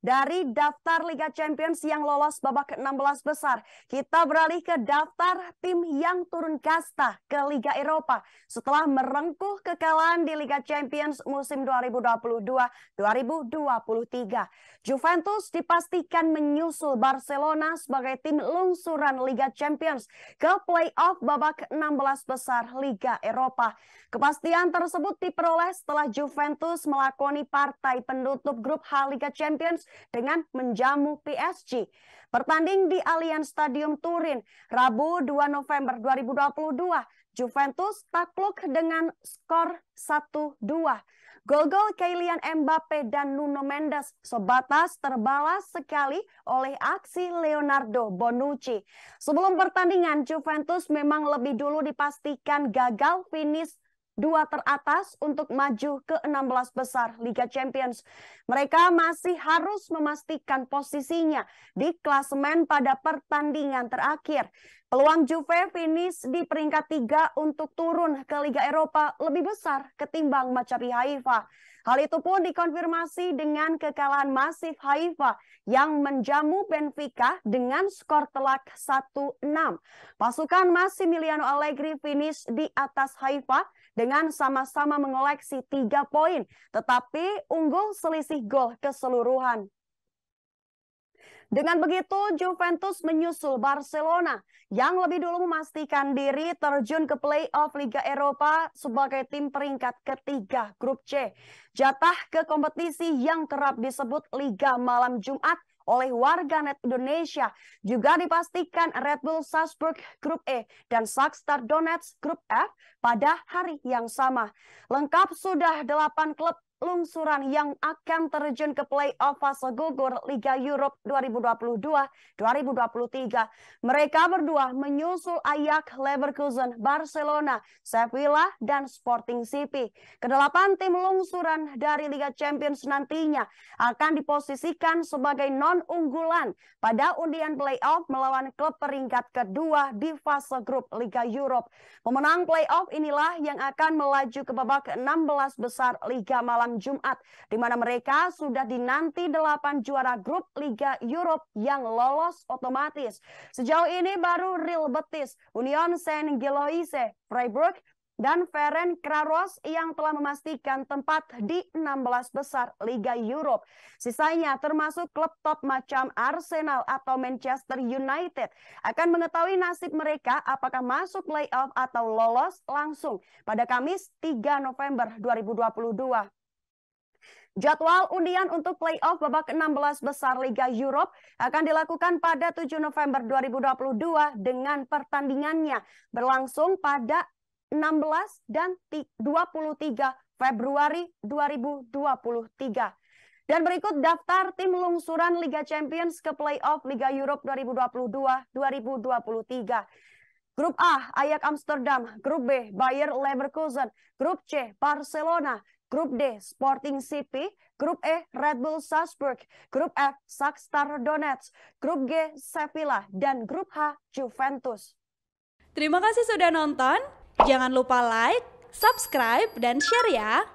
Dari daftar Liga Champions yang lolos babak ke-16 besar, kita beralih ke daftar tim yang turun kasta ke Liga Eropa setelah merengkuh kekalahan di Liga Champions musim 2022-2023. Juventus dipastikan menyusul Barcelona sebagai tim lungsuran Liga Champions ke playoff babak 16 besar Liga Eropa. Kepastian tersebut diperoleh setelah Juventus melakoni partai penutup grup H Liga Champions dengan menjamu PSG. Bertanding di Allianz Stadium Turin, Rabu 2 November 2022, Juventus takluk dengan skor 1-2. Gol-gol Kylian Mbappe dan Nuno Mendes sebatas terbalas sekali oleh aksi Leonardo Bonucci. Sebelum pertandingan, Juventus memang lebih dulu dipastikan gagal finish dua teratas untuk maju ke 16 besar Liga Champions. Mereka masih harus memastikan posisinya di klasemen pada pertandingan terakhir. Peluang Juve finish di peringkat tiga untuk turun ke Liga Eropa lebih besar ketimbang Maccabi Haifa. Hal itu pun dikonfirmasi dengan kekalahan masif Haifa yang menjamu Benfica dengan skor telak 1-6. Pasukan Massimiliano Allegri finish di atas Haifa dengan sama-sama mengoleksi tiga poin, tetapi unggul selisih gol keseluruhan. Dengan begitu, Juventus menyusul Barcelona yang lebih dulu memastikan diri terjun ke playoff Liga Eropa sebagai tim peringkat ketiga grup C. Jatah ke kompetisi yang kerap disebut Liga Malam Jumat oleh warganet Indonesia. Juga dipastikan Red Bull Salzburg Grup E dan Shakhtar Donetsk Grup F pada hari yang sama. Lengkap sudah 8 klub lungsuran yang akan terjun ke playoff fase gugur Liga Europe 2022-2023. Mereka berdua menyusul Ajax Leverkusen, Barcelona, Sevilla, dan Sporting City. Kedelapan tim lungsuran dari Liga Champions nantinya akan diposisikan sebagai non-unggulan pada undian playoff melawan klub peringkat kedua di fase grup Liga Europe. Pemenang playoff inilah yang akan melaju ke babak 16 besar Liga Malam malam Jumat, di mana mereka sudah dinanti delapan juara grup Liga Europe yang lolos otomatis. Sejauh ini baru Real Betis, Union Saint Giloise, Freiburg, dan Feren Kraros yang telah memastikan tempat di 16 besar Liga Europe. Sisanya termasuk klub top macam Arsenal atau Manchester United akan mengetahui nasib mereka apakah masuk playoff atau lolos langsung pada Kamis 3 November 2022. Jadwal undian untuk playoff babak 16 besar Liga Europe akan dilakukan pada 7 November 2022 dengan pertandingannya berlangsung pada 16 dan 23 Februari 2023. Dan berikut daftar tim lungsuran Liga Champions ke playoff Liga Europe 2022-2023. Grup A, Ajax Amsterdam. Grup B, Bayer Leverkusen. Grup C, Barcelona. Grup D Sporting CP, Grup E Red Bull Salzburg, Grup F Shakhtar Donetsk, Grup G Sevilla dan Grup H Juventus. Terima kasih sudah nonton. Jangan lupa like, subscribe dan share ya.